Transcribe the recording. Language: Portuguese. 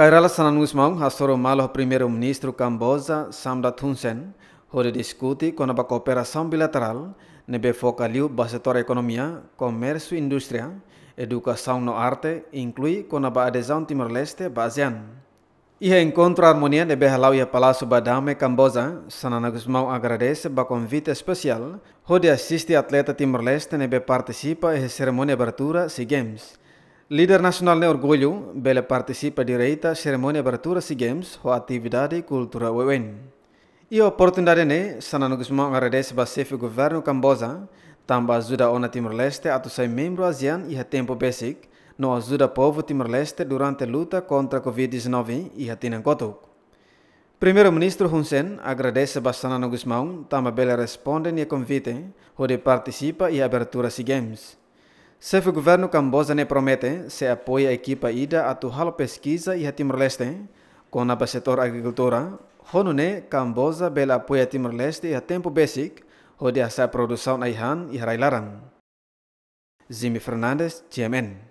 Kaj relacionamos astoro malo primeiro-ministro Camboja samda Thunsen, Sen, onde discute com a cooperação bilateral, nebe foca liu basetor economia, comércio e indústria, educação no arte, inclui com a adesão Timor-Leste basean. E encontro harmonia nebe halau ia Palácio Badame Camboja, Sananagusmão agradece ba convite especial, onde assiste atleta Timor-Leste nebe participa e cerimônia abertura SEA Games. Líder de orgulho, Bela participa direita à cerimônia abertura SEA Games ou atividade cultura UN. E a oportunidade né, Sanano Guzmão agradece ao governo Camboja, também ajuda ona Timor-Leste a ser membro ASEAN e a tempo basic, no ajuda o povo Timor-Leste durante a luta contra a Covid-19 e a Tinangotok. Primeiro-ministro Hun Sen agradece a Sanano Guzmão, também Bela responde e convite, onde participa e abertura SEA Games. Chefe o governo cambojano promete se apoia a equipa ida a Tuhal Pesquisa e a Timor-Leste com o setor agricultura. Honune, Camboja bela apoia Timor-Leste e a Tempo Basic, onde a produção na Ihan e Railaran. Zimi Fernandes, GMN.